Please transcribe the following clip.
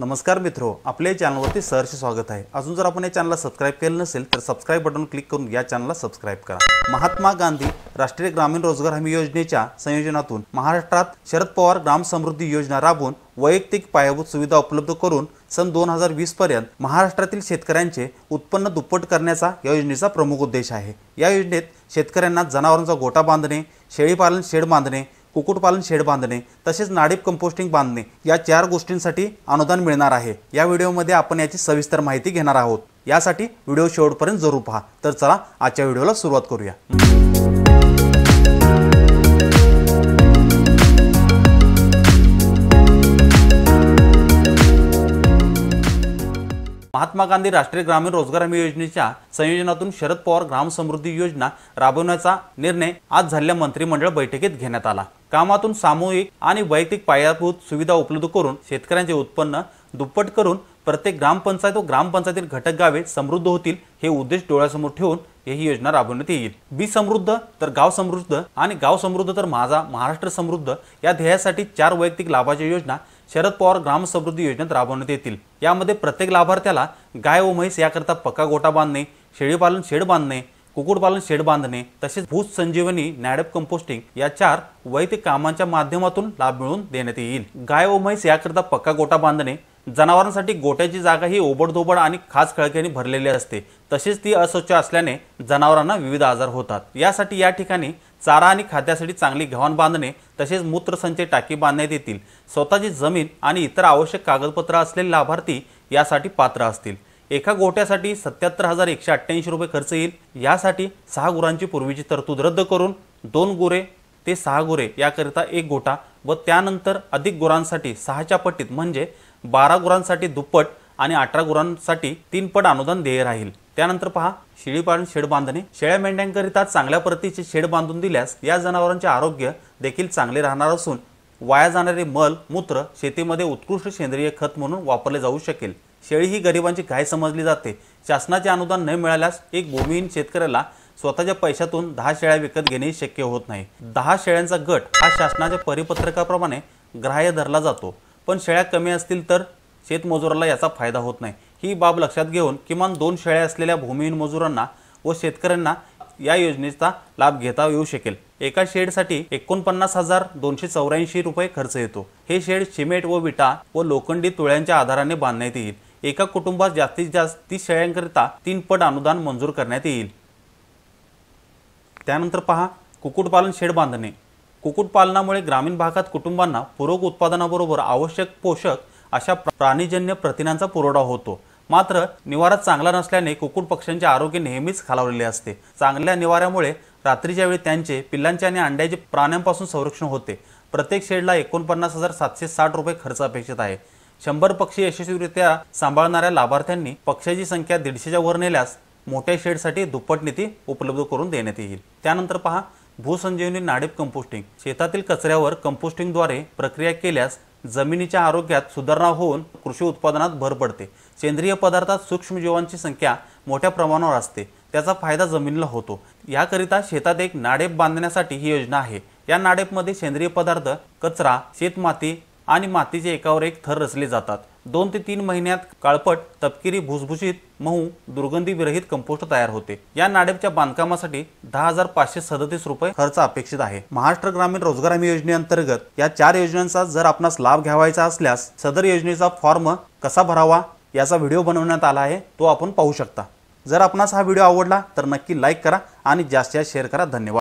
नमस्कार मित्रो आपल्या चॅनलवरती सहर्ष स्वागत आहे अजून जर आपण या चॅनलला सबस्क्राईब केलं नसेल तर सबस्क्राईब बटन क्लिक करून या चॅनलला सबस्क्राईब करा महात्मा गांधी राष्ट्रीय ग्रामीण रोजगार हमी योजनेच्या संयोजनातून महाराष्ट्रात शरद पवार ग्राम समृद्धी योजना राबवून वैयक्तिक पायाभूत सुविधा उपलब्ध करून सन दोन हजार वीस पर्यंत महाराष्ट्रातील शेतकऱ्यांचे उत्पन्न दुप्पट करण्याचा या योजनेचा प्रमुख उद्देश आहे या योजनेत शेतकऱ्यांना जनावरांचा गोटा बांधणे शेळीपालन शेड बांधणे कुक्कुटपालन शेड बांधणे तसेच नाडीप कंपोस्टिंग बांधणे या चार गोष्टींसाठी अनुदान मिळणार आहे या व्हिडिओमध्ये आपण याची सविस्तर माहिती घेणार आहोत यासाठी व्हिडिओ शेवटपर्यंत जरूर पहा तर चला आजच्या व्हिडिओला सुरुवात करूया महात्मा गांधी राष्ट्रीय ग्रामीण रोजगार हमी योजनेच्या संयोजनातून शरद पवार ग्राम समृद्धी योजना राबवण्याचा निर्णय आज झालेल्या मंत्रिमंडळ बैठकीत घेण्यात आला कामातून सामूहिक आणि वैयक्तिक पायाभूत सुविधा उपलब्ध करून शेतकऱ्यांचे उत्पन्न दुप्पट करून प्रत्येक ग्रामपंचायत व ग्रामपंचायतीतील घटक गावे समृद्ध होतील हे उद्देश डोळ्यासमोर ठेवून ही योजना राबवण्यात येईल बी समृद्ध तर गाव समृद्ध आणि गाव समृद्ध तर माझा महाराष्ट्र समृद्ध या ध्येयासाठी चार वैयक्तिक लाभाच्या योजना शरद पवार ग्राम समृद्धी योजनेत राबवण्यात येतील यामध्ये प्रत्येक लाभार्थ्याला गाय व म्हैस याकरता पक्का गोटा बांधणे शेळीपालन शेड बांधणे कुक्कुटपालन शेड बांधणे तसेच भूत संजीवनी नॅडप कंपोस्टिंग या चार वैयक्तिक कामांच्या माध्यमातून लाभ मिळवून देण्यात येईल गाय व म्हैस याकरता पक्का गोटा बांधणे जनावरांसाठी गोट्याची जागा ही ओबडधोबड आणि खास खळक्याने भरलेली असते तसेच ती अस्वच्छ असल्याने जनावरांना विविध आजार होतात यासाठी या ठिकाणी चारा आणि खाद्यासाठी चांगली घावण बांधणे तसेच मूत्रसंचय टाकी बांधण्यात येतील स्वतःची जमीन आणि इतर आवश्यक कागदपत्र असलेले लाभार्थी यासाठी पात्र असतील एका गोट्यासाठी सत्याहत्तर हजार एकशे अठ्ठ्याऐंशी रुपये खर्च येईल यासाठी सहा गुरांची पूर्वीची तरतूद रद्द करून दोन गुरे ते सहा गुरे याकरिता एक गोटा व त्यानंतर अधिक गुरांसाठी सहाच्या पट्टीत म्हणजे बारा गुरांसाठी दुप्पट आणि अठरा गुरांसाठी तीन पट अनुदान देय राहील त्यानंतर पहा शेळीपालन शेड बांधणे शेळ्या मेंढ्यांकरिता चांगल्या प्रतीचे शेड बांधून दिल्यास या जनावरांचे आरोग्य देखील चांगले राहणार असून वाया जाणारे मल मूत्र शेतीमध्ये उत्कृष्ट सेंद्रिय खत म्हणून वापरले जाऊ शकेल शेळी ही गरिबांची घाय समजली जाते शासनाचे अनुदान न मिळाल्यास एक भूमिहीन शेतकऱ्याला स्वतःच्या पैशातून दहा शेळ्या विकत घेणे शक्य होत नाही दहा शेळ्यांचा गट हा शासनाच्या परिपत्रकाप्रमाणे ग्राह्य धरला जातो पण शेळ्या कमी असतील तर शेतमजुराला याचा फायदा होत नाही ही बाब लक्षात घेऊन किमान दोन शेळ्या असलेल्या भूमिहीन मजुरांना व शेतकऱ्यांना या योजनेचा लाभ घेता येऊ शकेल एका शेडसाठी एकोणपन्नास हजार दोनशे चौऱ्याऐंशी रुपये खर्च येतो हे शेड सिमेंट व विटा व लोखंडी तुळ्यांच्या आधाराने बांधण्यात येईल एका कुटुंबात जास्तीत जास्त तीस शेळ्यांकरिता तीन पट अनुदान मंजूर करण्यात येईल त्यानंतर पहा कुक्कुटपालन शेड बांधणे कुक्कुटपालनामुळे ग्रामीण भागात कुटुंबांना पूरक उत्पादनाबरोबर आवश्यक पोषक अशा प्राणीजन्य प्रथिनांचा पुरवठा होतो मात्र निवारा चांगला नसल्याने कुक्कुट पक्ष्यांचे आरोग्य नेहमीच खालावलेले असते चांगल्या निवाऱ्यामुळे रात्रीच्या वेळी त्यांचे पिल्लांचे आणि अंड्याचे प्राण्यांपासून संरक्षण होते प्रत्येक शेडला एकोणपन्नास हजार सातशे साठ रुपये खर्च अपेक्षित आहे शंभर पक्षी यशस्वीरित्या सांभाळणाऱ्या लाभार्थ्यांनी पक्ष्यांची संख्या दीडशेच्या वर नेल्यास मोठ्या शेडसाठी दुप्पट निधी उपलब्ध करून देण्यात येईल त्यानंतर पहा भूसंजीवनी नाडेप कंपोस्टिंग शेतातील कचऱ्यावर कंपोस्टिंगद्वारे प्रक्रिया केल्यास जमिनीच्या आरोग्यात सुधारणा होऊन कृषी उत्पादनात भर पडते सेंद्रिय पदार्थात सूक्ष्मजीवांची संख्या मोठ्या प्रमाणावर असते त्याचा फायदा जमिनीला होतो याकरिता शेतात एक नाडेप बांधण्यासाठी ही योजना आहे या नाडेपमध्ये सेंद्रिय पदार्थ कचरा शेतमाती आणि मातीचे एकावर एक थर रचले जातात दोन ते तीन महिन्यात काळपट तपकिरी भुसभुशीत मऊ दुर्गंधीविरहित कंपोस्ट तयार होते या नाडेपच्या बांधकामासाठी दहा हजार पाचशे सदतीस रुपये खर्च अपेक्षित आहे महाराष्ट्र ग्रामीण रोजगार हमी योजनेअंतर्गत या चार योजनांचा जर आपणास लाभ घ्यावायचा असल्यास सदर योजनेचा फॉर्म कसा भरावा याचा व्हिडिओ बनवण्यात आला आहे तो आपण पाहू शकता जर आपणास हा व्हिडिओ आवडला तर नक्की लाईक करा आणि जास्तीत जास्त शेअर करा धन्यवाद